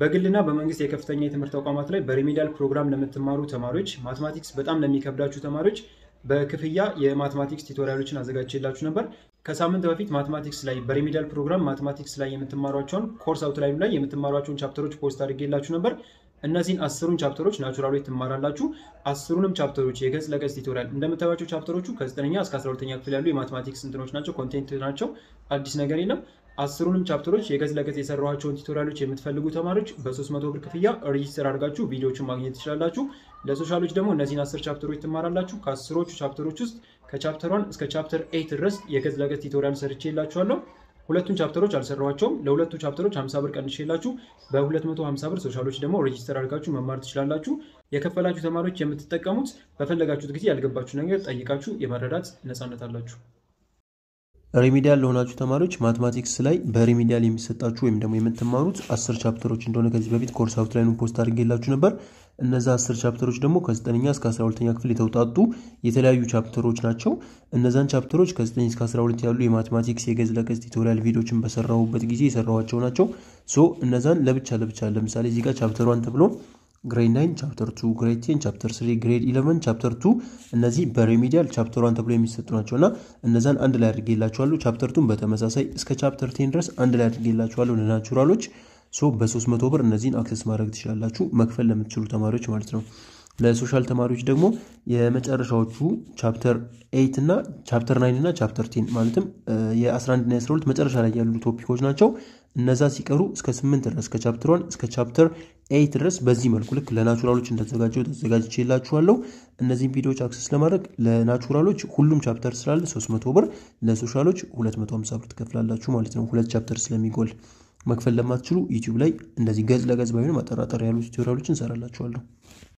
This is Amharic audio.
በግልና በመንግስት የከፍተኛ የትምህርት ተቋማት ላይ በሪሚዲያል ፕሮግራም ለምትማሩ ተማሪዎች፣ ማትማቲክስ በጣም ለሚከብዳችሁ ተማሪዎች በክፍያ የማትማቲክስ ቲቶሪያሎችን አዘጋጅላችሁ ነበር። ከሳምንት በፊት ማትማቲክስ ላይ በሪሚዲያል ፕሮግራም ማትማቲክስ ላይ የምትማሯቸውን ኮርስ አውትላይኑ ላይ የምትማሯቸውን ቻፕተሮች ፖስት አድርጌላችሁ ነበር። እነዚህን አስሩን ቻፕተሮች ናራ ትማራላችሁ። አስሩንም ቻፕተሮች የገጽ ለገጽ ቲቶሪያል እንደምታዩቸው ቻፕተሮቹ ከ9ኛ እስከ 12ኛ ክፍል ያሉ የማትማቲክስ እንትኖች ናቸው፣ ኮንቴንት ናቸው። አዲስ ነገር የለም። አስሩንም ቻፕተሮች የገጽ ለገጽ የሰራኋቸውን ቱቶሪያሎች የምትፈልጉ ተማሪዎች በ300 ብር ክፍያ ሬጅስተር አድርጋችሁ ቪዲዮዎችን ማግኘት ትችላላችሁ። ለሶሻሎች ደግሞ እነዚህን አስር ቻፕተሮች ትማራላችሁ። ከአስሮቹ ቻፕተሮች ውስጥ ከቻፕተር ዋን እስከ ቻፕተር ኤይት ድረስ የገጽ ለገጽ ቱቶሪያል ሰርቼ የላችኋለሁ። ሁለቱን ቻፕተሮች አልሰራኋቸውም። ለሁለቱ ቻፕተሮች 50 ብር ቀንሽ የላችሁ በ250 ብር ሶሻሎች ደግሞ ሬጅስተር አድርጋችሁ መማር ትችላላችሁ። የከፈላችሁ ተማሪዎች የምትጠቀሙት በፈለጋችሁት ጊዜ ያልገባችሁ ነገር ጠይቃችሁ የመረዳት ነፃነት አላችሁ። ሪሚዲያል ለሆናችሁ ተማሪዎች ማትማቲክስ ላይ በሪሚዲያል የሚሰጣችሁ ወይም ደግሞ የምትማሩት አስር ቻፕተሮች እንደሆነ ከዚህ በፊት ኮርስ አውትላይኑን ፖስት አድርጌላችሁ ነበር። እነዛ አስር ቻፕተሮች ደግሞ ከ 9 እስከ 12ኛ ክፍል የተውጣጡ የተለያዩ ቻፕተሮች ናቸው። እነዛን ቻፕተሮች ከ9 እስከ 12 ያሉ የማትማቲክስ የገጽ ለገጽ ቲቶሪያል ቪዲዮችን በሰራሁበት ጊዜ የሰራኋቸው ናቸው። ሶ እነዛን ለብቻ ለብቻ ለምሳሌ እዚህ ቻፕተሯን ተብሎ ግሬድ 9 ቻፕተር 2 ግሬድ 10 ቻፕተር 3 ግሬድ 11 ቻፕተር 2 እነዚህ በሬሚዲያል ቻፕተር 1 ተብሎ የሚሰጡ ናቸው እና እነዛን አንድ ላይ አድርጌላችኋለሁ። ቻፕተር 2 በተመሳሳይ እስከ ቻፕተር 10 ድረስ አንድ ላይ አድርጌላችኋለሁ ለናቹራሎች። ሶ በ300 ብር እነዚህን አክሰስ ማድረግ ትችላላችሁ መክፈል ለምትችሉ ተማሪዎች ማለት ነው። ለሶሻል ተማሪዎች ደግሞ የመጨረሻዎቹ ቻፕተር ኤይት እና ቻፕተር ናይን እና ቻፕተር ቴን ማለትም የ11 ና የ12 መጨረሻ ላይ ያሉ ቶፒኮች ናቸው። እነዛ ሲቀሩ እስከ 8 ድረስ ከቻፕተር ዋን እስከ ቻፕተር ኤይት ድረስ በዚህ መልኩ ልክ ለናቹራሎች እንዳዘጋጀው ተዘጋጅቼላችኋለሁ። እነዚህን ቪዲዮዎች አክሰስ ለማድረግ ለናቹራሎች ሁሉም ቻፕተር ስላለ 300 ብር፣ ለሶሻሎች 250 ብር ትከፍላላችሁ ማለት ነው። ሁለት ቻፕተር ስለሚጎል መክፈል ለማትችሉ ዩቲዩብ ላይ እንደዚህ ገጽ ለገጽ ባይሆን ማጠራጠር ያሉ ቱቶሪያሎችን እንሰራላችኋለሁ።